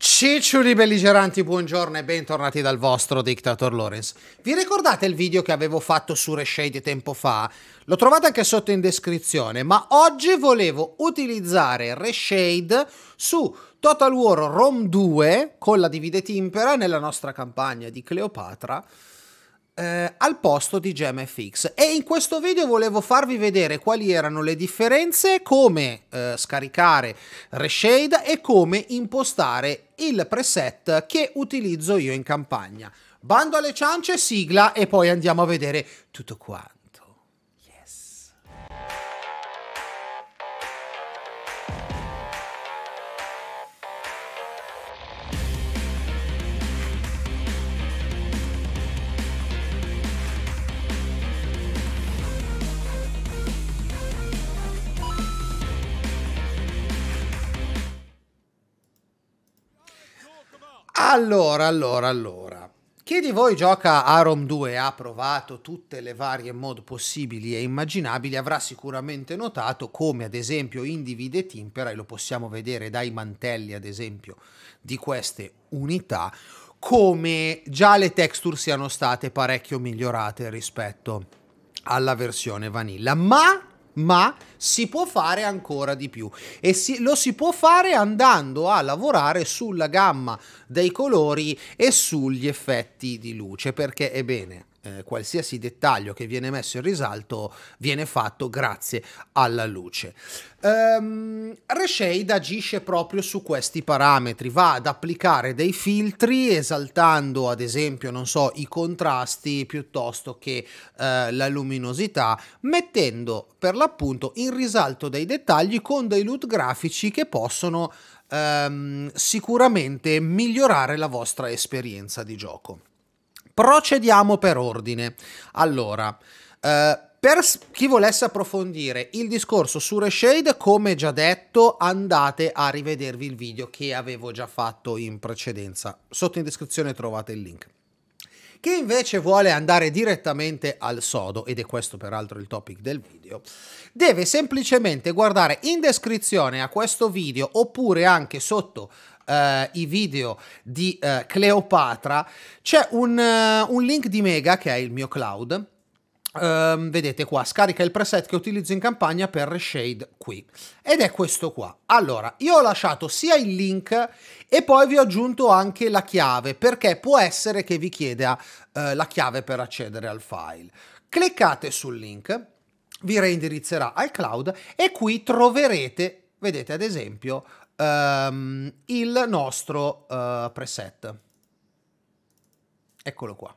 Cicciuli belligeranti, buongiorno e bentornati dal vostro Dictator Lawrence. Vi ricordate il video che avevo fatto su Reshade tempo fa? Lo trovate anche sotto in descrizione, ma oggi volevo utilizzare Reshade su Total War Rome 2 con la Dividete Timpera nella nostra campagna di Cleopatra eh, al posto di GemFX e in questo video volevo farvi vedere quali erano le differenze, come eh, scaricare Reshade e come impostare il preset che utilizzo io in campagna. Bando alle ciance, sigla e poi andiamo a vedere tutto quanto. Allora, allora, allora. Chi di voi gioca a Rom 2 e ha provato tutte le varie mod possibili e immaginabili avrà sicuramente notato come ad esempio Individe Divide Timpera, e lo possiamo vedere dai mantelli ad esempio di queste unità, come già le texture siano state parecchio migliorate rispetto alla versione vanilla, ma ma si può fare ancora di più e si, lo si può fare andando a lavorare sulla gamma dei colori e sugli effetti di luce perché ebbene eh, qualsiasi dettaglio che viene messo in risalto viene fatto grazie alla luce. Um, ehm, Reshade agisce proprio su questi parametri, va ad applicare dei filtri esaltando ad esempio, non so, i contrasti piuttosto che eh, la luminosità, mettendo per l'appunto in risalto dei dettagli con dei loot grafici che possono ehm, sicuramente migliorare la vostra esperienza di gioco. Procediamo per ordine. Allora, eh, per chi volesse approfondire il discorso su Reshade, come già detto, andate a rivedervi il video che avevo già fatto in precedenza. Sotto in descrizione trovate il link. Chi invece vuole andare direttamente al sodo, ed è questo peraltro il topic del video, deve semplicemente guardare in descrizione a questo video oppure anche sotto eh, i video di eh, Cleopatra, c'è un, eh, un link di Mega che è il mio cloud. Um, vedete qua, scarica il preset che utilizzo in campagna per Reshade qui. Ed è questo qua. Allora, io ho lasciato sia il link e poi vi ho aggiunto anche la chiave, perché può essere che vi chieda uh, eh, la chiave per accedere al file. Cliccate sul link, vi reindirizzerà al cloud e qui troverete, vedete ad esempio, um, il nostro uh, preset. Eccolo qua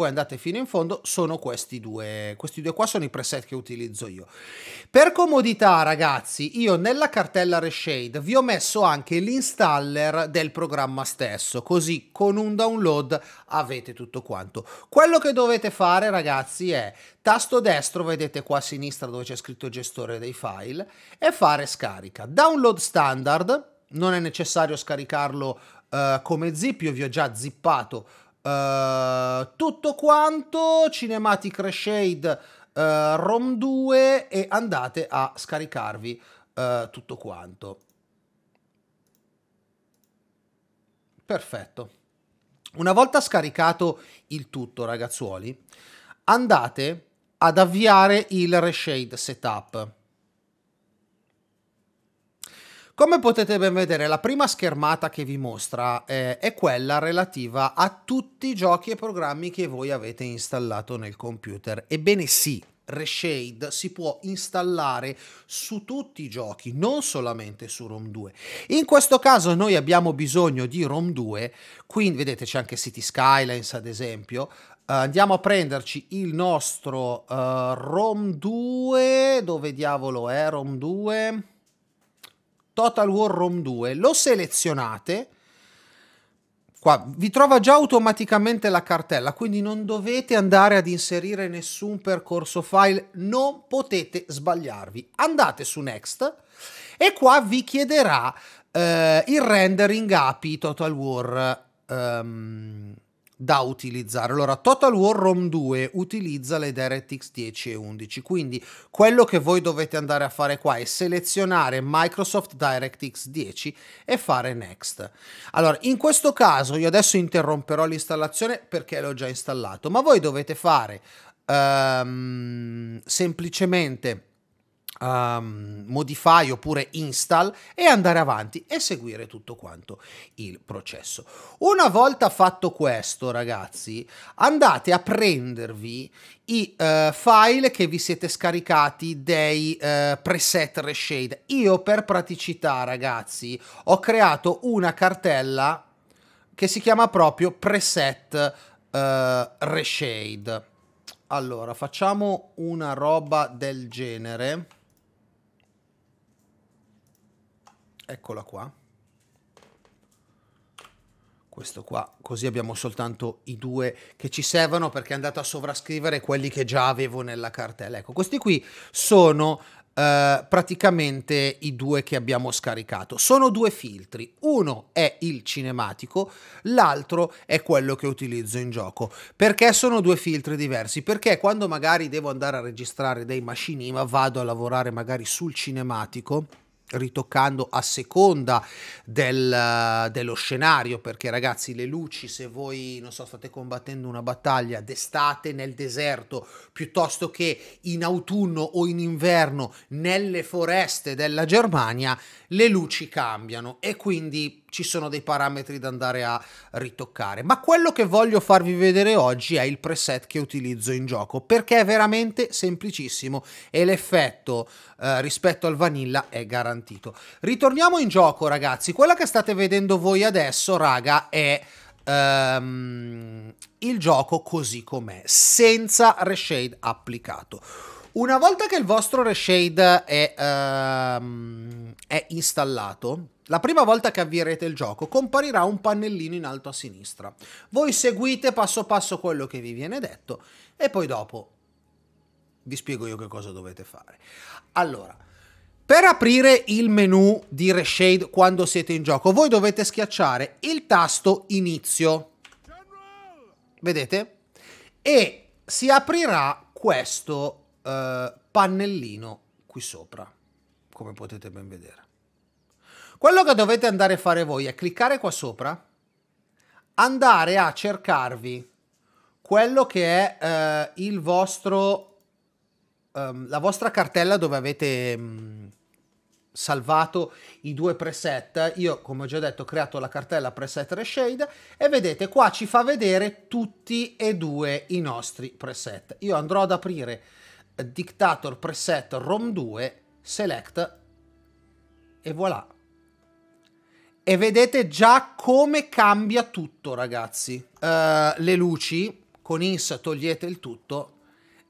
voi andate fino in fondo, sono questi due. Questi due qua sono i preset che utilizzo io. Per comodità, ragazzi, io nella cartella Reshade vi ho messo anche l'installer del programma stesso, così con un download avete tutto quanto. Quello che dovete fare, ragazzi, è tasto destro, vedete qua a sinistra dove c'è scritto gestore dei file, e fare scarica. Download standard, non è necessario scaricarlo uh, come zip, io vi ho già zippato Uh, tutto quanto, Cinematic Reshade uh, ROM 2 e andate a scaricarvi uh, tutto quanto. Perfetto. Una volta scaricato il tutto, ragazzuoli, andate ad avviare il Reshade Setup. Come potete ben vedere, la prima schermata che vi mostra eh, è quella relativa a tutti i giochi e programmi che voi avete installato nel computer. Ebbene sì, Reshade si può installare su tutti i giochi, non solamente su ROM 2. In questo caso noi abbiamo bisogno di ROM 2, quindi vedete c'è anche City Skylines ad esempio, Uh, andiamo a prenderci il nostro uh, ROM 2, dove diavolo è ROM 2? Total War Rom 2, lo selezionate, qua vi trova già automaticamente la cartella, quindi non dovete andare ad inserire nessun percorso file, non potete sbagliarvi. Andate su Next e qua vi chiederà eh, il rendering API Total War. Um, da utilizzare. Allora, Total War Rome 2 utilizza le DirectX 10 e 11, quindi quello che voi dovete andare a fare qua è selezionare Microsoft DirectX 10 e fare Next. Allora, in questo caso io adesso interromperò l'installazione perché l'ho già installato, ma voi dovete fare um, semplicemente um, modify oppure install e andare avanti e seguire tutto quanto il processo. Una volta fatto questo, ragazzi, andate a prendervi i uh, file che vi siete scaricati dei uh, preset reshade. Io per praticità, ragazzi, ho creato una cartella che si chiama proprio preset uh, reshade. Allora, facciamo una roba del genere. eccola qua questo qua, così abbiamo soltanto i due che ci servono perché è andato a sovrascrivere quelli che già avevo nella cartella. Ecco, questi qui sono eh, praticamente i due che abbiamo scaricato. Sono due filtri, uno è il cinematico, l'altro è quello che utilizzo in gioco. Perché sono due filtri diversi? Perché quando magari devo andare a registrare dei machinima vado a lavorare magari sul cinematico ritoccando a seconda del, dello scenario perché ragazzi le luci se voi non so state combattendo una battaglia d'estate nel deserto piuttosto che in autunno o in inverno nelle foreste della Germania le luci cambiano e quindi ci sono dei parametri da andare a ritoccare. Ma quello che voglio farvi vedere oggi è il preset che utilizzo in gioco, perché è veramente semplicissimo e l'effetto eh, rispetto al vanilla è garantito. Ritorniamo in gioco, ragazzi. Quella che state vedendo voi adesso, raga, è... Um, il gioco così com'è, senza reshade applicato. Una volta che il vostro reshade è... Um, è installato, la prima volta che avvierete il gioco comparirà un pannellino in alto a sinistra. Voi seguite passo passo quello che vi viene detto e poi dopo vi spiego io che cosa dovete fare. Allora, per aprire il menu di Reshade quando siete in gioco, voi dovete schiacciare il tasto inizio. Vedete? E si aprirà questo eh, pannellino qui sopra come potete ben vedere. Quello che dovete andare a fare voi è cliccare qua sopra, andare a cercarvi quello che è eh, il vostro, ehm, la vostra cartella dove avete mh, mm, salvato i due preset. Io, come ho già detto, ho creato la cartella preset reshade e vedete qua ci fa vedere tutti e due i nostri preset. Io andrò ad aprire Dictator preset ROM 2 select e voilà. E vedete già come cambia tutto, ragazzi. Uh, le luci, con ins togliete il tutto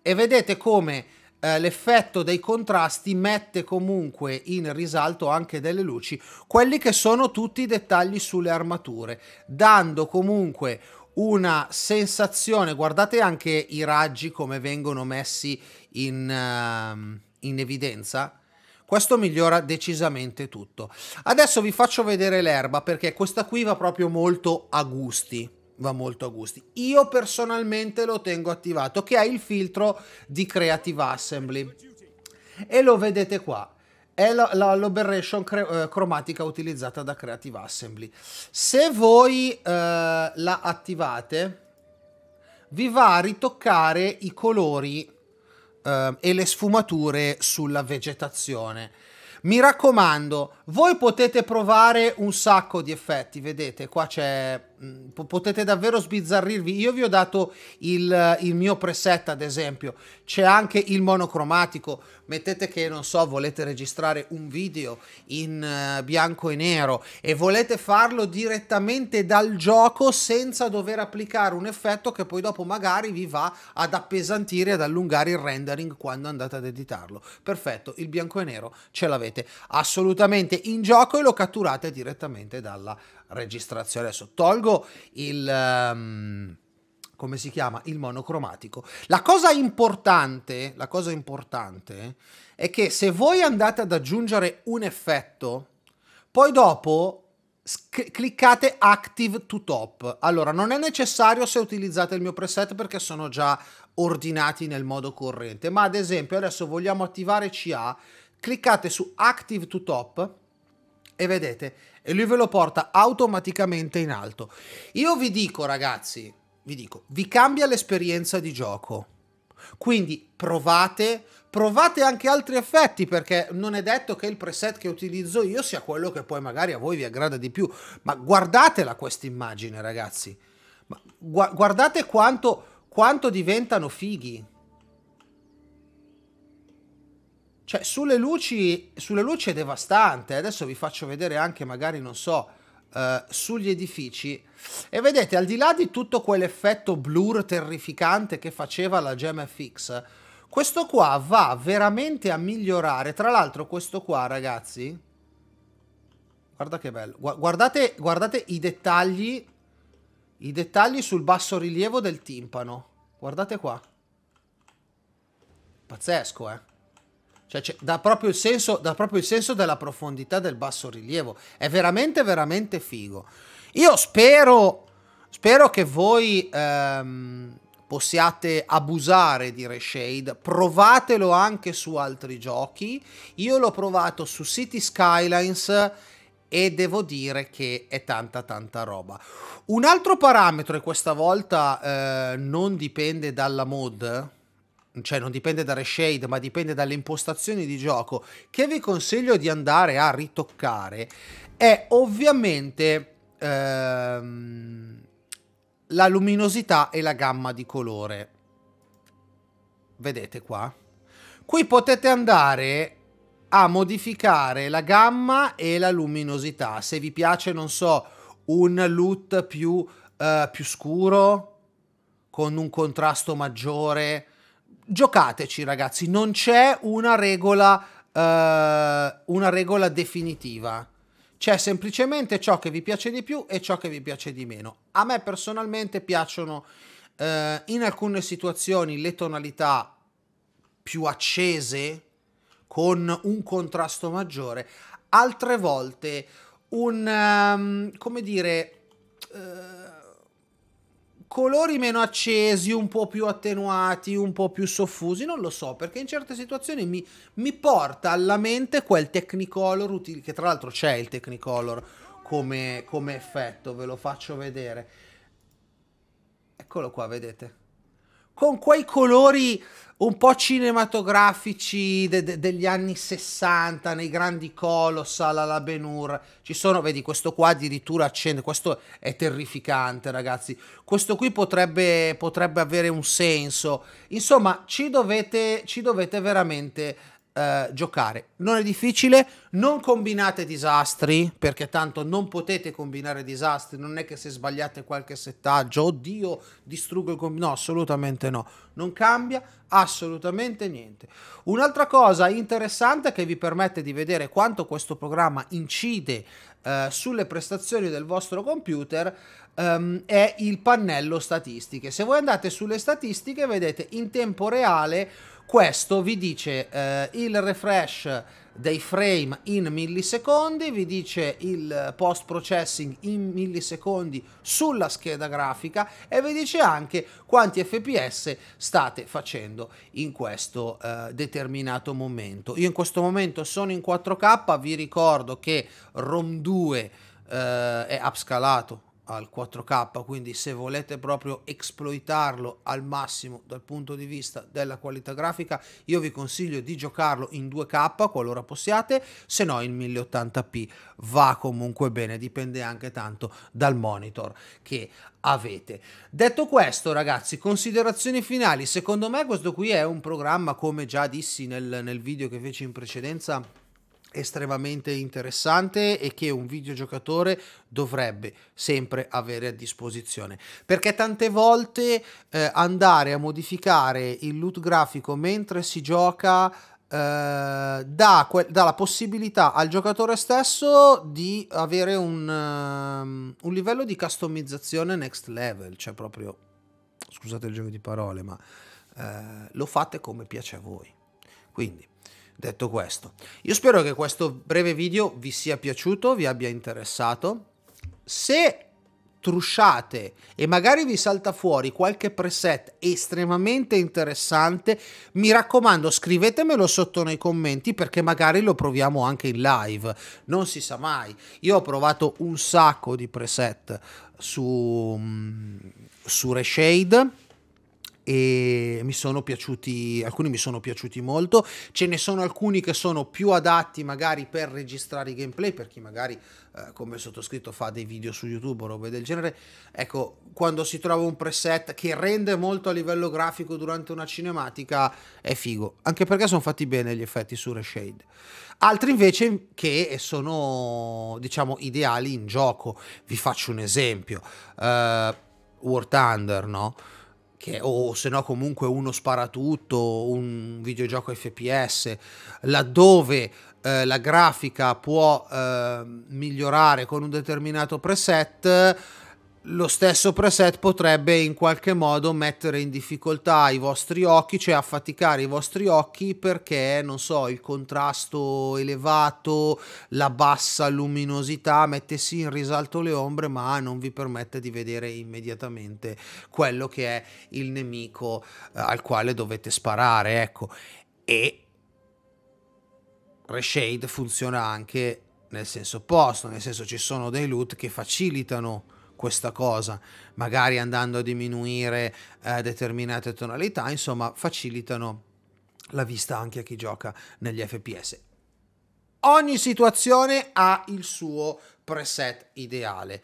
e vedete come uh, l'effetto dei contrasti mette comunque in risalto anche delle luci quelli che sono tutti i dettagli sulle armature, dando comunque una sensazione, guardate anche i raggi come vengono messi in... Uh, in evidenza, questo migliora decisamente tutto. Adesso vi faccio vedere l'erba perché questa qui va proprio molto a gusti va molto a gusti. Io personalmente lo tengo attivato, che è il filtro di Creative Assembly. E lo vedete qua. È l'aberration eh, cromatica utilizzata da Creative Assembly. Se voi eh, la attivate, vi va a ritoccare i colori eh, e le sfumature sulla vegetazione. Mi raccomando, voi potete provare un sacco di effetti, vedete, qua c'è mh, mm, potete davvero sbizzarrirvi. Io vi ho dato il, il mio preset, ad esempio. C'è anche il monocromatico. Mettete che, non so, volete registrare un video in uh, bianco e nero e volete farlo direttamente dal gioco senza dover applicare un effetto che poi dopo magari vi va ad appesantire, ad allungare il rendering quando andate ad editarlo. Perfetto, il bianco e nero ce l'avete assolutamente in gioco e lo catturate direttamente dalla registrazione. Adesso tolgo il... Um, come si chiama? Il monocromatico. La cosa importante, la cosa importante è che se voi andate ad aggiungere un effetto, poi dopo cliccate Active to Top. Allora, non è necessario se utilizzate il mio preset perché sono già ordinati nel modo corrente, ma ad esempio adesso vogliamo attivare CA, cliccate su Active to Top e vedete e lui ve lo porta automaticamente in alto. Io vi dico ragazzi, vi dico, vi cambia l'esperienza di gioco. Quindi provate, provate anche altri effetti perché non è detto che il preset che utilizzo io sia quello che poi magari a voi vi aggrada di più, ma guardatela questa immagine ragazzi, guardate quanto, quanto diventano fighi. Cioè, sulle luci, sulle luci è devastante. Adesso vi faccio vedere anche, magari, non so, eh, sugli edifici. E vedete, al di là di tutto quell'effetto blur terrificante che faceva la GMFX, questo qua va veramente a migliorare. Tra l'altro, questo qua, ragazzi, guarda che bello. Guardate, guardate i dettagli i dettagli sul basso rilievo del timpano. Guardate qua. Pazzesco, eh. Cioè, cioè dà, proprio senso, dà proprio il senso della profondità del basso rilievo. È veramente, veramente figo. Io spero, spero che voi ehm, possiate abusare di Reshade. Provatelo anche su altri giochi. Io l'ho provato su City Skylines e devo dire che è tanta tanta roba. Un altro parametro, e questa volta eh, non dipende dalla mod, cioè non dipende da Reshade, ma dipende dalle impostazioni di gioco, che vi consiglio di andare a ritoccare, è ovviamente ehm, la luminosità e la gamma di colore. Vedete qua? Qui potete andare a modificare la gamma e la luminosità. Se vi piace, non so, un loot più, eh, più scuro, con un contrasto maggiore giocateci ragazzi, non c'è una regola, uh, una regola definitiva. C'è semplicemente ciò che vi piace di più e ciò che vi piace di meno. A me personalmente piacciono uh, in alcune situazioni le tonalità più accese con un contrasto maggiore, altre volte un, um, come dire, uh, colori meno accesi, un po' più attenuati, un po' più soffusi, non lo so, perché in certe situazioni mi, mi porta alla mente quel Technicolor, utile, che tra l'altro c'è il Technicolor come, come effetto, ve lo faccio vedere. Eccolo qua, vedete? con quei colori un po' cinematografici de de degli anni 60 nei grandi colossal alla Benur. Ci sono, vedi, questo qua addirittura accende, questo è terrificante, ragazzi. Questo qui potrebbe, potrebbe avere un senso. Insomma, ci dovete, ci dovete veramente eh, giocare. Non è difficile, non combinate disastri, perché tanto non potete combinare disastri, non è che se sbagliate qualche settaggio, oddio, distruggo il combinato, no, assolutamente no, non cambia assolutamente niente. Un'altra cosa interessante che vi permette di vedere quanto questo programma incide eh, sulle prestazioni del vostro computer ehm, è il pannello statistiche. Se voi andate sulle statistiche vedete in tempo reale questo vi dice eh, il refresh dei frame in millisecondi, vi dice il post processing in millisecondi sulla scheda grafica e vi dice anche quanti fps state facendo in questo eh, determinato momento. Io in questo momento sono in 4K, vi ricordo che ROM 2 eh, è upscalato al 4K, quindi se volete proprio esploitarlo al massimo dal punto di vista della qualità grafica, io vi consiglio di giocarlo in 2K qualora possiate, se no in 1080p va comunque bene, dipende anche tanto dal monitor che avete. Detto questo, ragazzi, considerazioni finali. Secondo me questo qui è un programma, come già dissi nel, nel video che feci in precedenza, estremamente interessante e che un videogiocatore dovrebbe sempre avere a disposizione perché tante volte eh, andare a modificare il loot grafico mentre si gioca eh, dà, dà, la possibilità al giocatore stesso di avere un, um, un, livello di customizzazione next level, cioè proprio, scusate il gioco di parole, ma eh, lo fate come piace a voi. Quindi Detto questo, io spero che questo breve video vi sia piaciuto, vi abbia interessato. Se trusciate e magari vi salta fuori qualche preset estremamente interessante, mi raccomando scrivetemelo sotto nei commenti perché magari lo proviamo anche in live, non si sa mai. Io ho provato un sacco di preset su, mm, su Reshade e mi sono piaciuti, alcuni mi sono piaciuti molto, ce ne sono alcuni che sono più adatti magari per registrare i gameplay, per chi magari eh, come il sottoscritto fa dei video su YouTube o robe del genere, ecco quando si trova un preset che rende molto a livello grafico durante una cinematica è figo, anche perché sono fatti bene gli effetti su Reshade. Altri invece che sono diciamo ideali in gioco, vi faccio un esempio, uh, War Thunder no? Che, o se no comunque uno spara tutto, un videogioco FPS, laddove eh, la grafica può eh, migliorare con un determinato preset lo stesso preset potrebbe in qualche modo mettere in difficoltà i vostri occhi, cioè affaticare i vostri occhi perché, non so, il contrasto elevato, la bassa luminosità mette sì in risalto le ombre, ma non vi permette di vedere immediatamente quello che è il nemico eh, al quale dovete sparare, ecco. E Reshade funziona anche nel senso opposto, nel senso ci sono dei loot che facilitano questa cosa, magari andando a diminuire eh, determinate tonalità, insomma facilitano la vista anche a chi gioca negli FPS. Ogni situazione ha il suo preset ideale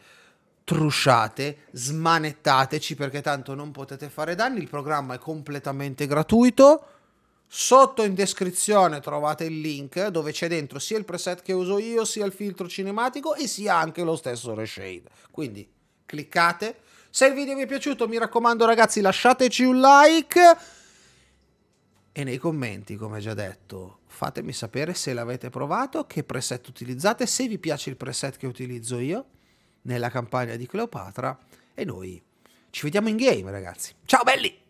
trusciate, smanettateci perché tanto non potete fare danni, il programma è completamente gratuito. Sotto in descrizione trovate il link dove c'è dentro sia il preset che uso io, sia il filtro cinematico e sia anche lo stesso reshade. Quindi cliccate. Se il video vi è piaciuto mi raccomando ragazzi lasciateci un like e nei commenti come già detto fatemi sapere se l'avete provato, che preset utilizzate, se vi piace il preset che utilizzo io nella campagna di Cleopatra e noi ci vediamo in game ragazzi. Ciao belli!